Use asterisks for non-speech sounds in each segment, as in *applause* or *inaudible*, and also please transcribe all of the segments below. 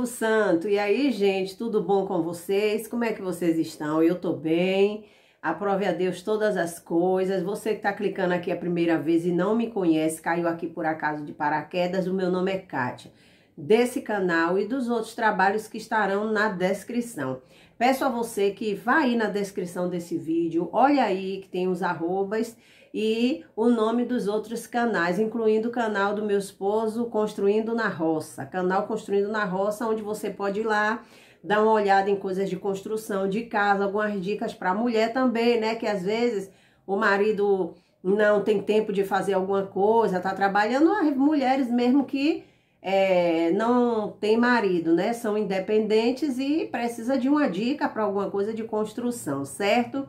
povo santo! E aí, gente, tudo bom com vocês? Como é que vocês estão? Eu tô bem. Aprove a Deus todas as coisas. Você que tá clicando aqui a primeira vez e não me conhece, caiu aqui por acaso de paraquedas, o meu nome é Kátia. Desse canal e dos outros trabalhos que estarão na descrição. Peço a você que vá aí na descrição desse vídeo, olha aí que tem os arrobas e o nome dos outros canais, incluindo o canal do meu esposo Construindo na Roça, canal Construindo na Roça, onde você pode ir lá dar uma olhada em coisas de construção de casa, algumas dicas para a mulher também, né, que às vezes o marido não tem tempo de fazer alguma coisa, tá trabalhando, as mulheres mesmo que é, não tem marido, né? São independentes e precisa de uma dica para alguma coisa de construção, certo?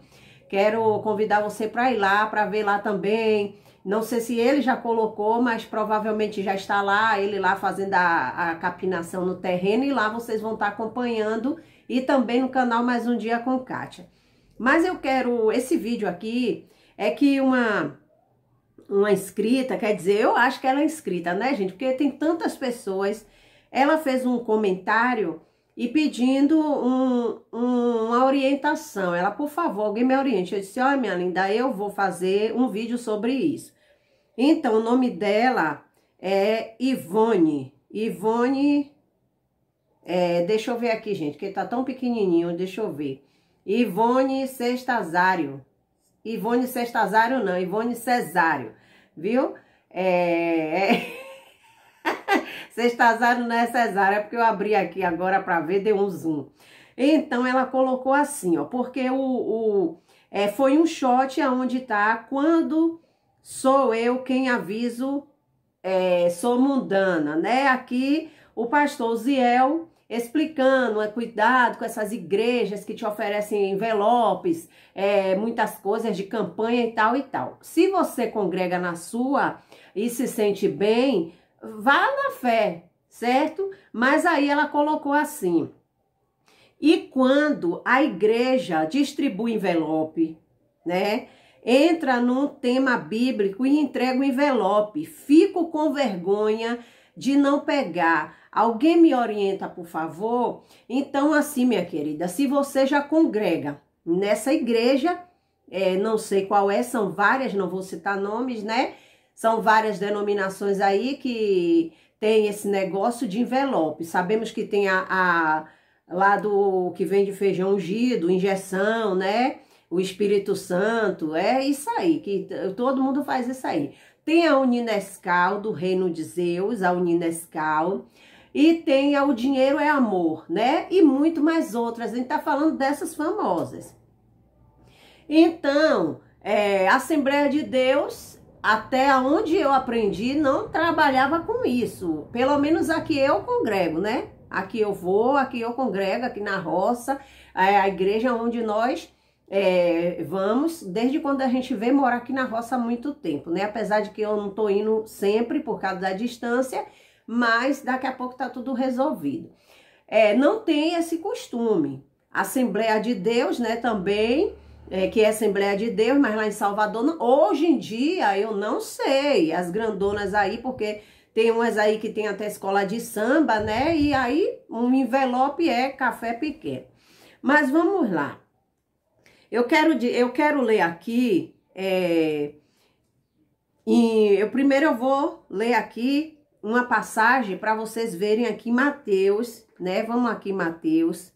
Quero convidar você para ir lá, para ver lá também. Não sei se ele já colocou, mas provavelmente já está lá, ele lá fazendo a, a capinação no terreno. E lá vocês vão estar tá acompanhando. E também no canal Mais Um Dia com Kátia. Mas eu quero... Esse vídeo aqui é que uma uma inscrita, quer dizer, eu acho que ela é inscrita, né, gente? Porque tem tantas pessoas. Ela fez um comentário e pedindo um, um, uma orientação. Ela, por favor, alguém me oriente. Eu disse, olha, minha linda, eu vou fazer um vídeo sobre isso. Então, o nome dela é Ivone. Ivone, é, deixa eu ver aqui, gente, que tá tão pequenininho, deixa eu ver. Ivone Sextasário. Ivone Sextasário, não, Ivone Cesário, viu? É... é. *laughs* vocês não é cesárea, é porque eu abri aqui agora para ver, deu um zoom. Então, ela colocou assim, ó, porque o, o é, foi um shot aonde tá quando sou eu quem aviso, é, sou mundana, né? Aqui o pastor Ziel explicando, é cuidado com essas igrejas que te oferecem envelopes, é, muitas coisas de campanha e tal e tal. Se você congrega na sua e se sente bem, vá na fé, certo? Mas aí ela colocou assim: e quando a igreja distribui envelope, né? Entra num tema bíblico e entrega o envelope. Fico com vergonha de não pegar. Alguém me orienta, por favor? Então, assim, minha querida, se você já congrega nessa igreja, é, não sei qual é, são várias, não vou citar nomes, né? São várias denominações aí que tem esse negócio de envelope. Sabemos que tem a, a lá do que vende feijão ungido, injeção, né? O Espírito Santo, é isso aí, que todo mundo faz isso aí. Tem a Uninescal do Reino de Zeus, a Uninescal, e tem a O Dinheiro é Amor, né? E muito mais outras. A gente tá falando dessas famosas. Então, é, Assembleia de Deus até onde eu aprendi, não trabalhava com isso. Pelo menos aqui eu congrego, né? Aqui eu vou, aqui eu congrego, aqui na roça, é a igreja onde nós é, vamos, desde quando a gente vem morar aqui na roça há muito tempo, né? Apesar de que eu não tô indo sempre por causa da distância, mas daqui a pouco tá tudo resolvido. É, não tem esse costume. Assembleia de Deus, né, também é, que é Assembleia de Deus, mas lá em Salvador, não. hoje em dia, eu não sei, as grandonas aí, porque tem umas aí que tem até escola de samba, né? E aí, um envelope é café pequeno. Mas vamos lá. Eu quero, eu quero ler aqui. É, e eu primeiro eu vou ler aqui uma passagem para vocês verem aqui Mateus, né? Vamos aqui Mateus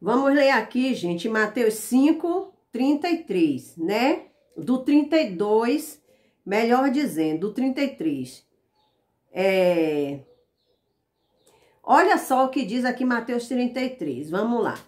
Vamos ler aqui, gente, Mateus 5, 33, né? Do 32, melhor dizendo, do 33. É... Olha só o que diz aqui Mateus 33, vamos lá.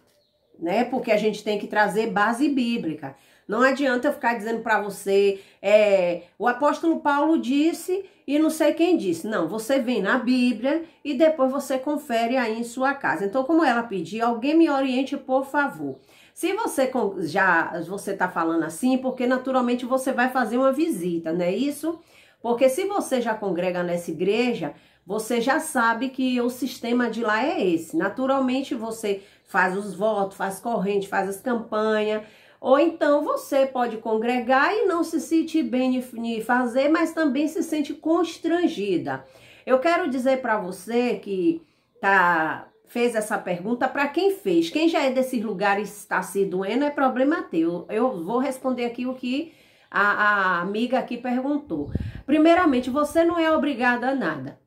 Né? Porque a gente tem que trazer base bíblica. Não adianta eu ficar dizendo para você, é, o apóstolo Paulo disse e não sei quem disse. Não, você vem na Bíblia e depois você confere aí em sua casa. Então, como ela pediu, alguém me oriente, por favor. Se você já você tá falando assim, porque naturalmente você vai fazer uma visita, não é isso? Porque se você já congrega nessa igreja, você já sabe que o sistema de lá é esse. Naturalmente você faz os votos, faz corrente, faz as campanhas, ou então você pode congregar e não se sentir bem em fazer, mas também se sente constrangida. Eu quero dizer para você que tá fez essa pergunta para quem fez. Quem já é desses lugares está se doendo é problema teu. Eu vou responder aqui o que a, a amiga aqui perguntou. Primeiramente, você não é obrigada a nada.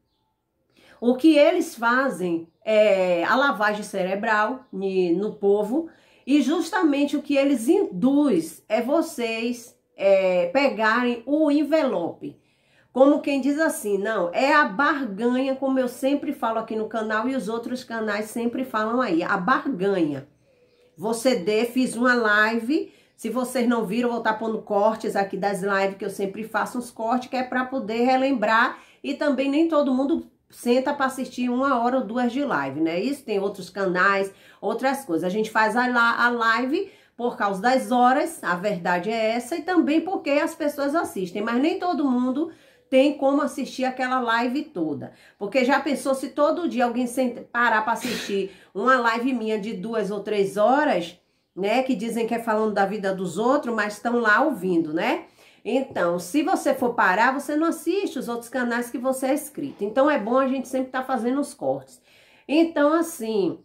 O que eles fazem é a lavagem cerebral no povo e justamente o que eles induz é vocês é, pegarem o envelope. Como quem diz assim, não, é a barganha, como eu sempre falo aqui no canal e os outros canais sempre falam aí, a barganha. Você dê, fiz uma live, se vocês não viram, vou estar pondo cortes aqui das lives que eu sempre faço uns cortes, que é para poder relembrar e também nem todo mundo senta para assistir uma hora ou duas de live, né? Isso tem outros canais, outras coisas. A gente faz a, a live por causa das horas, a verdade é essa, e também porque as pessoas assistem, mas nem todo mundo tem como assistir aquela live toda. Porque já pensou se todo dia alguém parar para assistir uma live minha de duas ou três horas, né? Que dizem que é falando da vida dos outros, mas estão lá ouvindo, né? Então, se você for parar, você não assiste os outros canais que você é inscrito. Então, é bom a gente sempre estar tá fazendo os cortes. Então, assim,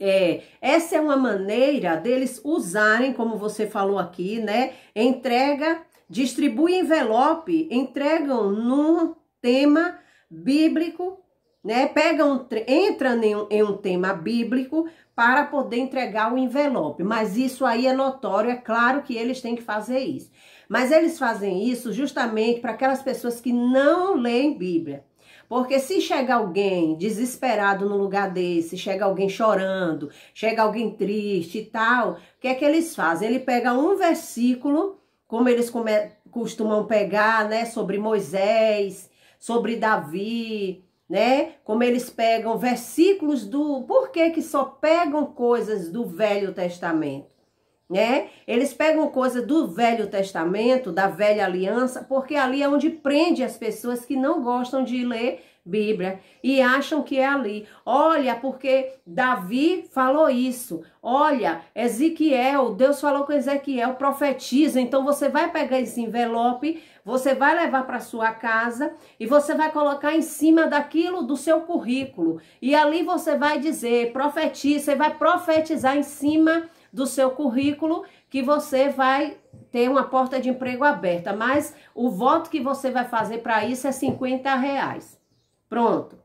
é, essa é uma maneira deles usarem, como você falou aqui, né? Entrega, distribui envelope, entregam num tema bíblico né? Pega um, entra em um, em um tema bíblico para poder entregar o envelope. Mas isso aí é notório, é claro que eles têm que fazer isso. Mas eles fazem isso justamente para aquelas pessoas que não leem Bíblia. Porque se chega alguém desesperado no lugar desse, chega alguém chorando, chega alguém triste e tal, o que é que eles fazem? Ele pega um versículo, como eles come, costumam pegar, né, sobre Moisés, sobre Davi, né? Como eles pegam versículos do. Por que, que só pegam coisas do Velho Testamento? Né? Eles pegam coisas do Velho Testamento, da Velha Aliança, porque ali é onde prende as pessoas que não gostam de ler Bíblia e acham que é ali. Olha, porque Davi falou isso. Olha, Ezequiel, Deus falou com Ezequiel, profetiza. Então você vai pegar esse envelope, você vai levar para sua casa e você vai colocar em cima daquilo do seu currículo. E ali você vai dizer, profetiza, você vai profetizar em cima do seu currículo que você vai ter uma porta de emprego aberta, mas o voto que você vai fazer para isso é 50 reais. Pronto.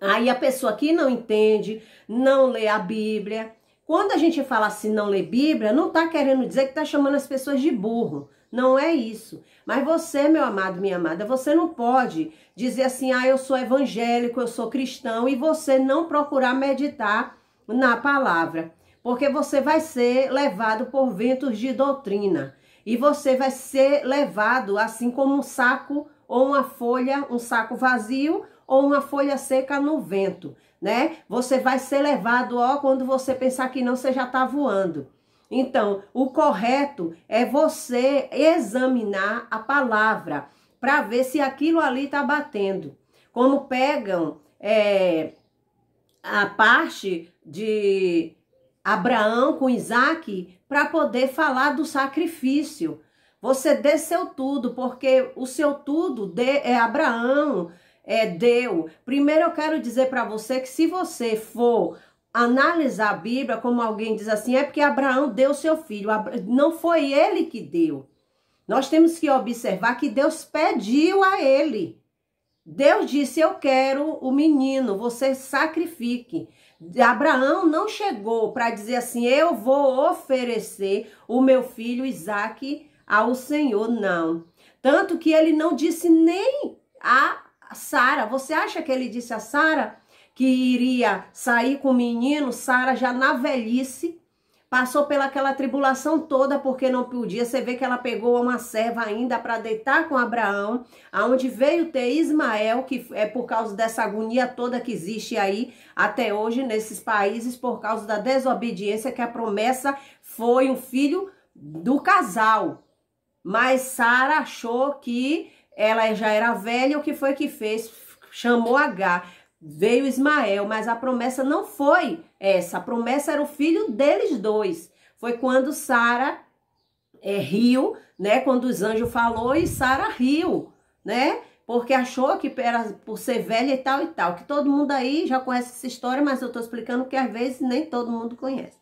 Aí a pessoa que não entende, não lê a Bíblia. Quando a gente fala assim, não lê Bíblia, não está querendo dizer que está chamando as pessoas de burro. Não é isso. Mas você, meu amado, minha amada, você não pode dizer assim, ah, eu sou evangélico, eu sou cristão, e você não procurar meditar na palavra. Porque você vai ser levado por ventos de doutrina. E você vai ser levado assim como um saco ou uma folha, um saco vazio, ou uma folha seca no vento, né? Você vai ser levado, ó, quando você pensar que não, você já está voando. Então, o correto é você examinar a palavra para ver se aquilo ali está batendo. Como pegam é, a parte de Abraão com Isaac para poder falar do sacrifício. Você desceu tudo, porque o seu tudo de, é Abraão, é, deu. Primeiro eu quero dizer para você que se você for analisar a Bíblia, como alguém diz assim, é porque Abraão deu seu filho, não foi ele que deu. Nós temos que observar que Deus pediu a ele. Deus disse: Eu quero o menino, você sacrifique. Abraão não chegou para dizer assim: Eu vou oferecer o meu filho Isaque ao Senhor, não. Tanto que ele não disse nem a Sara, você acha que ele disse a Sara que iria sair com o menino? Sara já na velhice passou pelaquela tribulação toda porque não podia. Você vê que ela pegou uma serva ainda para deitar com Abraão, aonde veio ter Ismael, que é por causa dessa agonia toda que existe aí até hoje nesses países por causa da desobediência que a promessa foi um filho do casal. Mas Sara achou que ela já era velha, o que foi que fez? Chamou H. Veio Ismael, mas a promessa não foi essa. A promessa era o filho deles dois. Foi quando Sara é, riu, né? Quando os anjos falou e Sara riu, né? Porque achou que era por ser velha e tal e tal. Que todo mundo aí já conhece essa história, mas eu tô explicando que às vezes nem todo mundo conhece.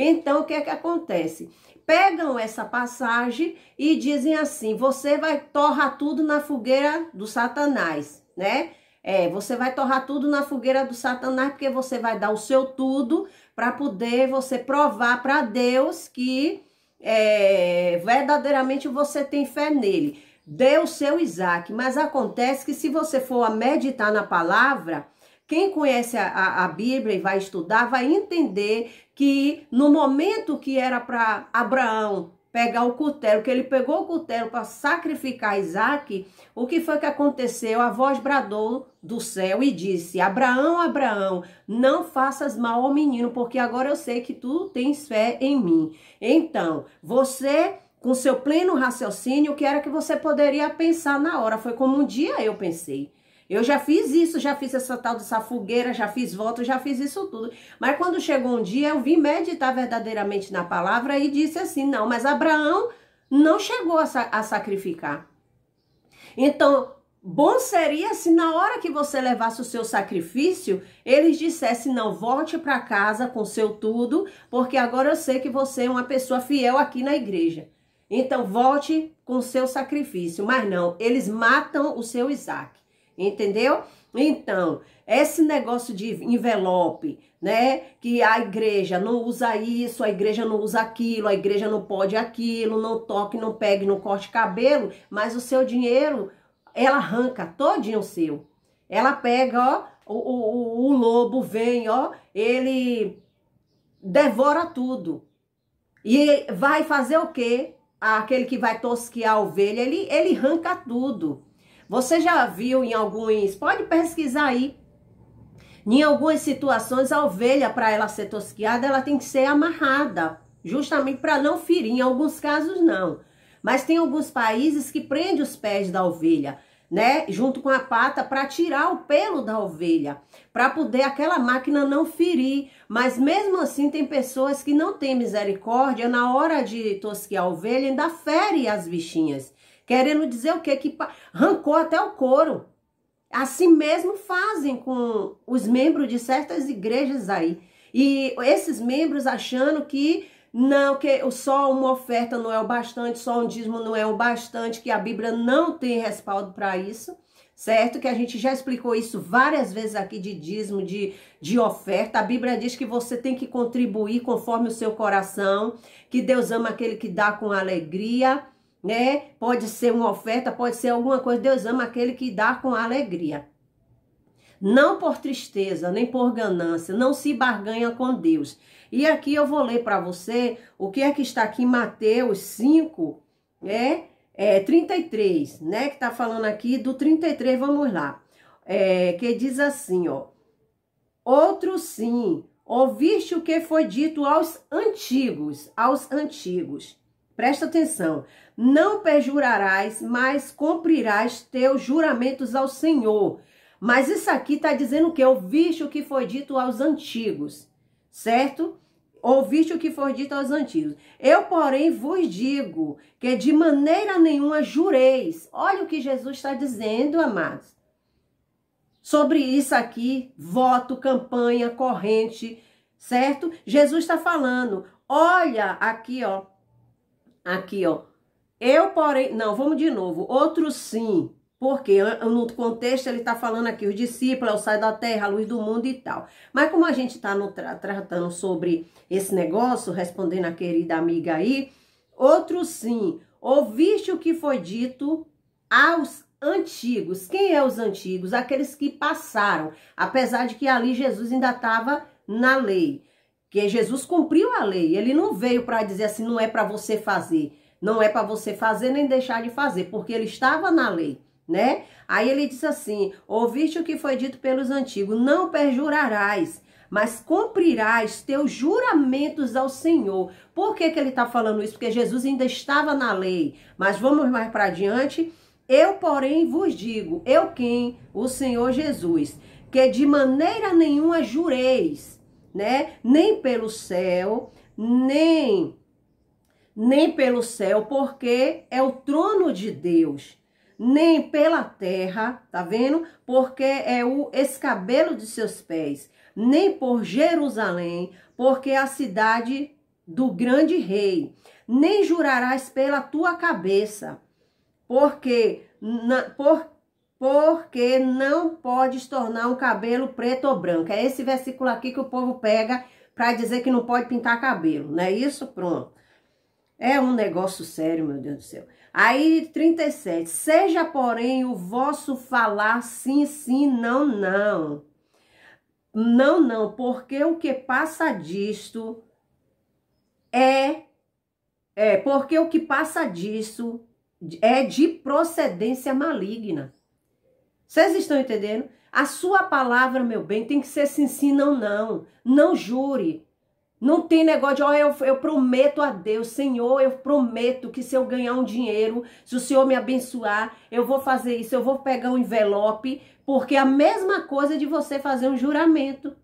Então, o que é que acontece? Pegam essa passagem e dizem assim: você vai torrar tudo na fogueira do Satanás, né? É, você vai torrar tudo na fogueira do Satanás, porque você vai dar o seu tudo para poder você provar para Deus que é, verdadeiramente você tem fé nele. Dê o seu Isaac, mas acontece que se você for meditar na palavra, quem conhece a, a, a Bíblia e vai estudar, vai entender que no momento que era para Abraão pegar o cutelo, que ele pegou o cutelo para sacrificar Isaac, o que foi que aconteceu? A voz bradou do céu e disse: Abraão, Abraão, não faças mal ao menino, porque agora eu sei que tu tens fé em mim. Então, você. Com seu pleno raciocínio, o que era que você poderia pensar na hora? Foi como um dia eu pensei. Eu já fiz isso, já fiz essa tal dessa fogueira, já fiz voto, já fiz isso tudo. Mas quando chegou um dia, eu vim meditar verdadeiramente na palavra e disse assim: não, mas Abraão não chegou a, a sacrificar. Então, bom seria se na hora que você levasse o seu sacrifício, eles dissessem: não, volte para casa com seu tudo, porque agora eu sei que você é uma pessoa fiel aqui na igreja. Então, volte com seu sacrifício. Mas não, eles matam o seu Isaac entendeu? Então, esse negócio de envelope, né? Que a igreja não usa isso, a igreja não usa aquilo, a igreja não pode aquilo, não toque, não pegue, não corte cabelo, mas o seu dinheiro, ela arranca todinho o seu. Ela pega, ó, o, o, o lobo vem, ó, ele devora tudo. E vai fazer o quê? Aquele que vai tosquear a ovelha, ele, ele arranca tudo. Você já viu em alguns, pode pesquisar aí, em algumas situações a ovelha para ela ser tosquiada, ela tem que ser amarrada, justamente para não ferir, em alguns casos não. Mas tem alguns países que prende os pés da ovelha, né, junto com a pata para tirar o pelo da ovelha, para poder aquela máquina não ferir. Mas mesmo assim tem pessoas que não têm misericórdia na hora de tosquear a ovelha, ainda fere as bichinhas. Querendo dizer o quê? Que arrancou até o couro. Assim mesmo fazem com os membros de certas igrejas aí. E esses membros achando que não, que só uma oferta não é o bastante, só um dízimo não é o bastante, que a Bíblia não tem respaldo para isso, certo? Que a gente já explicou isso várias vezes aqui de dízimo, de, de oferta. A Bíblia diz que você tem que contribuir conforme o seu coração, que Deus ama aquele que dá com alegria né? Pode ser uma oferta, pode ser alguma coisa. Deus ama aquele que dá com alegria. Não por tristeza, nem por ganância, não se barganha com Deus. E aqui eu vou ler para você o que é que está aqui em Mateus 5, né? É, 33, né? Que está falando aqui do 33, vamos lá. É, que diz assim, ó. Outro sim, ouviste o que foi dito aos antigos, aos antigos. Presta atenção. Não perjurarás, mas cumprirás teus juramentos ao Senhor. Mas isso aqui está dizendo que ouviste o que foi dito aos antigos, certo? Ouviste o que foi dito aos antigos. Eu, porém, vos digo que de maneira nenhuma jureis. Olha o que Jesus está dizendo, amados. Sobre isso aqui, voto, campanha, corrente, certo? Jesus está falando. Olha aqui, ó, Aqui, ó. Eu, porém, não, vamos de novo. Outro sim, porque no contexto ele está falando aqui, os discípulos, é o saio da terra, a luz do mundo e tal. Mas como a gente está tra tratando sobre esse negócio, respondendo a querida amiga aí, outro sim, ouviste o que foi dito aos antigos. Quem é os antigos? Aqueles que passaram, apesar de que ali Jesus ainda estava na lei que Jesus cumpriu a lei. Ele não veio para dizer assim, não é para você fazer, não é para você fazer nem deixar de fazer, porque ele estava na lei, né? Aí ele disse assim: "Ouviste o que foi dito pelos antigos, não perjurarás, mas cumprirás teus juramentos ao Senhor". Por que que ele está falando isso? Porque Jesus ainda estava na lei. Mas vamos mais para adiante. Eu, porém, vos digo, eu quem? O Senhor Jesus, que de maneira nenhuma jureis né? Nem pelo céu, nem nem pelo céu, porque é o trono de Deus, nem pela terra, tá vendo? Porque é o escabelo de seus pés, nem por Jerusalém, porque é a cidade do grande rei, nem jurarás pela tua cabeça, porque na, por, porque não pode tornar um cabelo preto ou branco. É esse versículo aqui que o povo pega para dizer que não pode pintar cabelo, não é isso? Pronto. É um negócio sério, meu Deus do céu. Aí, 37. Seja, porém, o vosso falar sim, sim, não, não. Não, não, porque o que passa disto é. É, porque o que passa disso é de procedência maligna. Vocês estão entendendo? A sua palavra, meu bem, tem que ser sim, sim, não, não. Não jure. Não tem negócio de, ó, oh, eu, eu prometo a Deus, Senhor, eu prometo que se eu ganhar um dinheiro, se o Senhor me abençoar, eu vou fazer isso, eu vou pegar um envelope, porque é a mesma coisa de você fazer um juramento.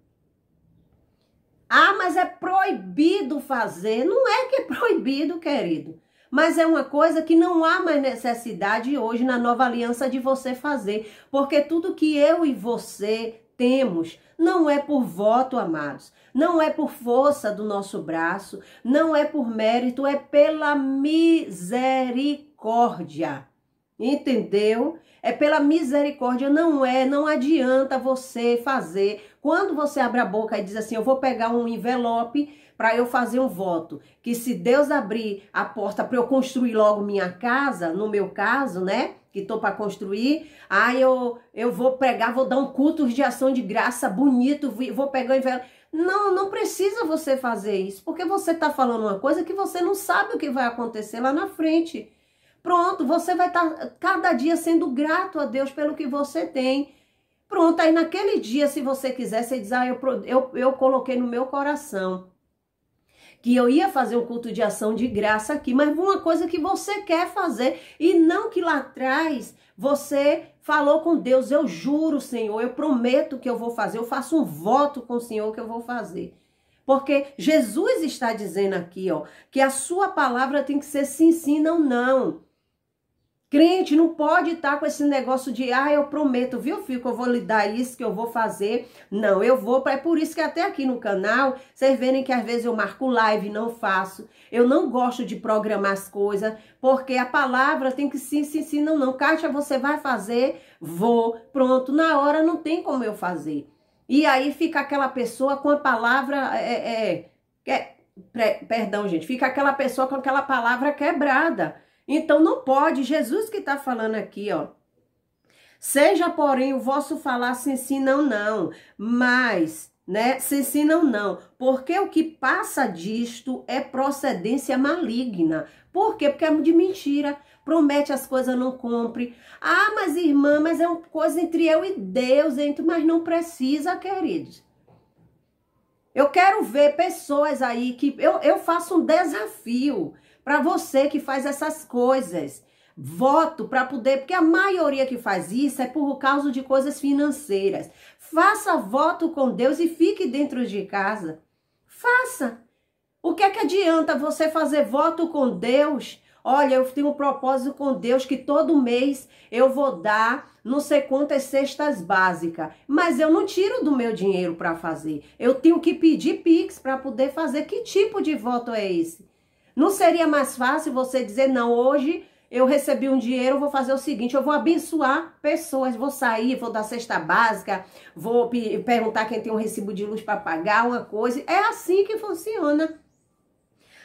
Ah, mas é proibido fazer. Não é que é proibido, querido mas é uma coisa que não há mais necessidade hoje na nova aliança de você fazer, porque tudo que eu e você temos não é por voto, amados, não é por força do nosso braço, não é por mérito, é pela misericórdia. Entendeu? É pela misericórdia, não é, não adianta você fazer. Quando você abre a boca e diz assim, eu vou pegar um envelope para eu fazer um voto, que se Deus abrir a porta para eu construir logo minha casa, no meu caso, né? Que tô para construir, aí eu, eu vou pregar, vou dar um culto de ação de graça bonito, vou pegar o envelope. Não, não precisa você fazer isso, porque você está falando uma coisa que você não sabe o que vai acontecer lá na frente. Pronto, você vai estar tá cada dia sendo grato a Deus pelo que você tem. Pronto, aí naquele dia, se você quiser, você diz, ah, eu, eu, eu coloquei no meu coração que eu ia fazer um culto de ação de graça aqui, mas uma coisa que você quer fazer e não que lá atrás você falou com Deus, eu juro, Senhor, eu prometo que eu vou fazer, eu faço um voto com o Senhor que eu vou fazer. Porque Jesus está dizendo aqui, ó, que a sua palavra tem que ser sim, sim, não, não. Crente não pode estar tá com esse negócio de, ah, eu prometo, viu, filho, que eu vou lhe dar isso, que eu vou fazer. Não, eu vou, é por isso que até aqui no canal, vocês verem que às vezes eu marco live, não faço. Eu não gosto de programar as coisas, porque a palavra tem que sim, sim, sim, não, não. Kátia, você vai fazer? Vou. Pronto, na hora não tem como eu fazer. E aí fica aquela pessoa com a palavra, é, é, é, é perdão, gente, fica aquela pessoa com aquela palavra quebrada então não pode, Jesus que está falando aqui, ó. Seja, porém, o vosso falar sim, sim, não, não, mas, né, sim, sim, não, não, porque o que passa disto é procedência maligna. Por quê? Porque é de mentira, promete as coisas, não cumpre. Ah, mas irmã, mas é uma coisa entre eu e Deus, entre, mas não precisa, queridos. Eu quero ver pessoas aí que eu, eu faço um desafio. Para você que faz essas coisas, voto para poder, porque a maioria que faz isso é por causa de coisas financeiras. Faça voto com Deus e fique dentro de casa. Faça. O que é que adianta você fazer voto com Deus? Olha, eu tenho um propósito com Deus que todo mês eu vou dar não sei quantas cestas básicas, mas eu não tiro do meu dinheiro para fazer. Eu tenho que pedir Pix para poder fazer. Que tipo de voto é esse? Não seria mais fácil você dizer, não, hoje eu recebi um dinheiro, eu vou fazer o seguinte, eu vou abençoar pessoas, vou sair, vou dar cesta básica, vou perguntar quem tem um recibo de luz para pagar, uma coisa. É assim que funciona.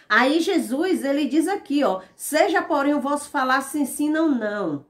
Aí Jesus, ele diz aqui, ó, seja porém o vosso falar sim, sim, não, não.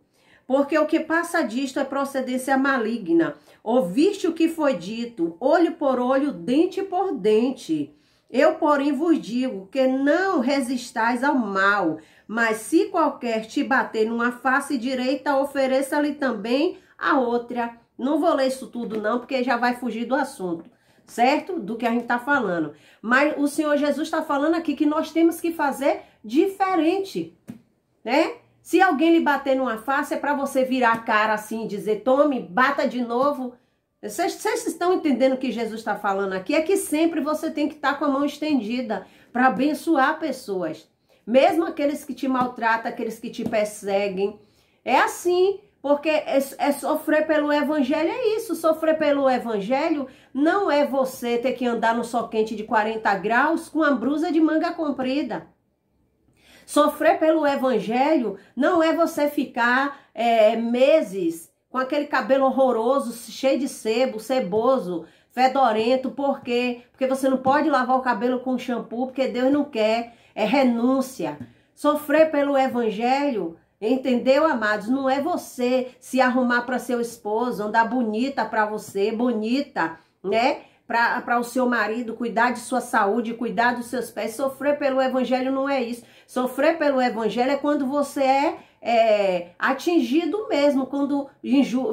Porque o que passa disto é procedência maligna. Ouviste o que foi dito, olho por olho, dente por dente. Eu, porém, vos digo que não resistais ao mal, mas se qualquer te bater numa face direita, ofereça-lhe também a outra. Não vou ler isso tudo, não, porque já vai fugir do assunto, certo? Do que a gente está falando. Mas o Senhor Jesus está falando aqui que nós temos que fazer diferente, né? Se alguém lhe bater numa face, é para você virar a cara assim e dizer: tome, bata de novo, vocês, vocês estão entendendo o que Jesus está falando aqui? É que sempre você tem que estar tá com a mão estendida para abençoar pessoas. Mesmo aqueles que te maltratam, aqueles que te perseguem. É assim, porque é, é sofrer pelo evangelho é isso. Sofrer pelo evangelho não é você ter que andar no sol quente de 40 graus com a brusa de manga comprida. Sofrer pelo evangelho não é você ficar é, meses com aquele cabelo horroroso, cheio de sebo, ceboso, fedorento, por quê? Porque você não pode lavar o cabelo com shampoo, porque Deus não quer, é renúncia. Sofrer pelo evangelho, entendeu, amados? Não é você se arrumar para seu esposo, andar bonita para você, bonita, né? Para o seu marido, cuidar de sua saúde, cuidar dos seus pés. Sofrer pelo evangelho não é isso. Sofrer pelo evangelho é quando você é é, atingido mesmo quando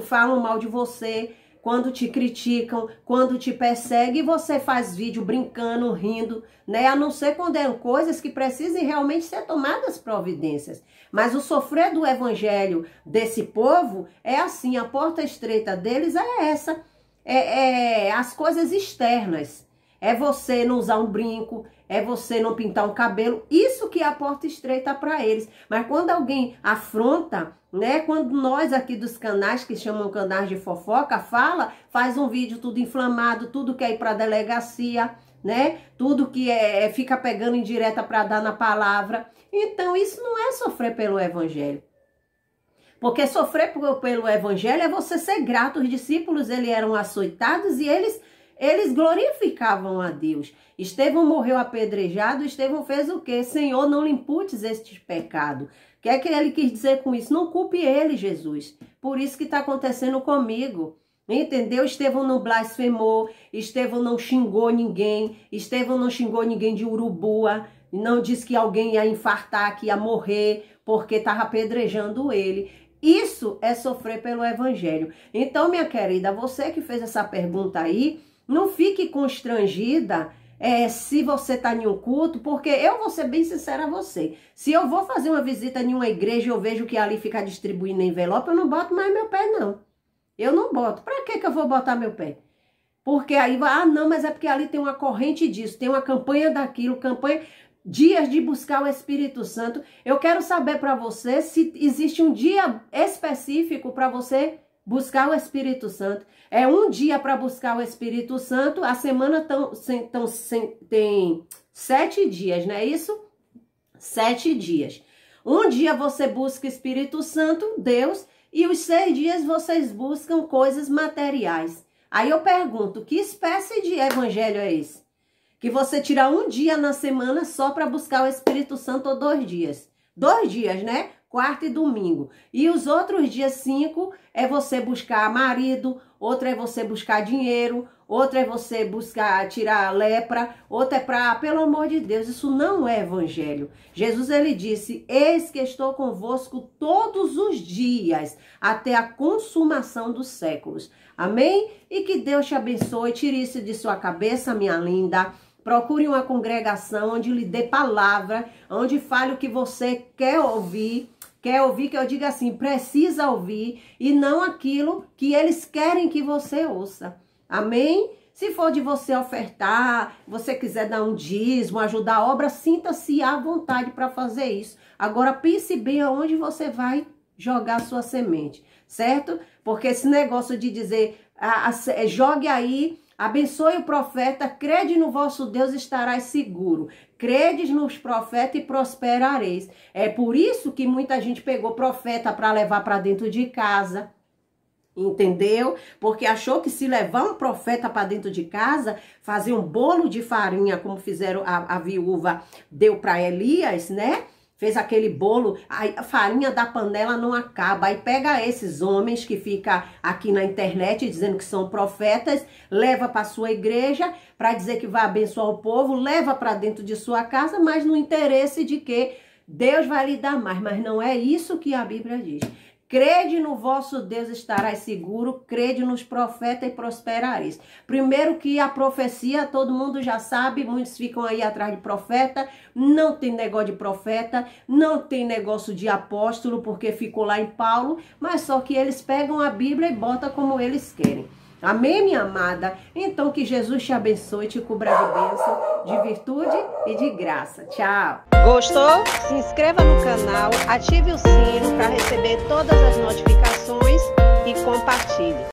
falam mal de você, quando te criticam, quando te perseguem, você faz vídeo brincando, rindo, né? A não ser quando eram é coisas que precisem realmente ser tomadas providências. Mas o sofrer do evangelho desse povo é assim, a porta estreita deles é essa, é, é as coisas externas é você não usar um brinco, é você não pintar um cabelo. Isso que é a porta estreita para eles. Mas quando alguém afronta, né? Quando nós aqui dos canais que chamam canais de fofoca fala, faz um vídeo tudo inflamado, tudo que é ir para delegacia, né? Tudo que é, é fica pegando indireta para dar na palavra. Então isso não é sofrer pelo evangelho. Porque sofrer pelo evangelho é você ser grato. Os discípulos, eles eram açoitados e eles eles glorificavam a Deus. Estevão morreu apedrejado, Estevão fez o quê? Senhor, não lhe imputes este pecado. O que é que ele quis dizer com isso? Não culpe ele, Jesus. Por isso que está acontecendo comigo. Entendeu? Estevão não blasfemou, Estevão não xingou ninguém, Estevão não xingou ninguém de urubua, não disse que alguém ia infartar, que ia morrer, porque estava apedrejando ele. Isso é sofrer pelo evangelho. Então, minha querida, você que fez essa pergunta aí, não fique constrangida é, se você está em um culto, porque eu vou ser bem sincera a você. Se eu vou fazer uma visita em uma igreja e eu vejo que ali fica distribuindo envelope, eu não boto mais meu pé, não. Eu não boto. Para que, que eu vou botar meu pé? Porque aí vai, ah, não, mas é porque ali tem uma corrente disso, tem uma campanha daquilo, campanha. Dias de buscar o Espírito Santo. Eu quero saber para você se existe um dia específico para você buscar o Espírito Santo. É um dia para buscar o Espírito Santo, a semana tão, tão, tem sete dias, não é isso? Sete dias. Um dia você busca Espírito Santo, Deus, e os seis dias vocês buscam coisas materiais. Aí eu pergunto, que espécie de evangelho é esse? Que você tira um dia na semana só para buscar o Espírito Santo ou dois dias? Dois dias, né? quarta e domingo. E os outros dias cinco é você buscar marido, outro é você buscar dinheiro, outro é você buscar tirar lepra, outro é para, pelo amor de Deus, isso não é evangelho. Jesus ele disse: "Eis que estou convosco todos os dias até a consumação dos séculos". Amém? E que Deus te abençoe, tire isso de sua cabeça, minha linda. Procure uma congregação onde lhe dê palavra, onde fale o que você quer ouvir quer ouvir que eu diga assim, precisa ouvir e não aquilo que eles querem que você ouça. Amém? Se for de você ofertar, você quiser dar um dízimo, ajudar a obra, sinta-se à vontade para fazer isso. Agora pense bem aonde você vai jogar sua semente, certo? Porque esse negócio de dizer, a, ah, a, ah, jogue aí Abençoe o profeta, crede no vosso Deus, estarás seguro. Credes nos profetas e prosperareis. É por isso que muita gente pegou profeta para levar para dentro de casa. Entendeu? Porque achou que se levar um profeta para dentro de casa, fazer um bolo de farinha, como fizeram a, a viúva, deu para Elias, né? fez aquele bolo, a farinha da panela não acaba. Aí pega esses homens que fica aqui na internet dizendo que são profetas, leva para sua igreja para dizer que vai abençoar o povo, leva para dentro de sua casa, mas no interesse de que Deus vai lhe dar mais, mas não é isso que a Bíblia diz. Crede no vosso Deus, estarás seguro. Crede nos profetas e prosperareis. Primeiro que a profecia, todo mundo já sabe, muitos ficam aí atrás de profeta. Não tem negócio de profeta, não tem negócio de apóstolo, porque ficou lá em Paulo. Mas só que eles pegam a Bíblia e botam como eles querem. Amém, minha amada? Então que Jesus te abençoe, te cubra de bênção, de virtude e de graça. Tchau! Gostou? Se inscreva no canal, ative o sino para receber todas as notificações e compartilhe.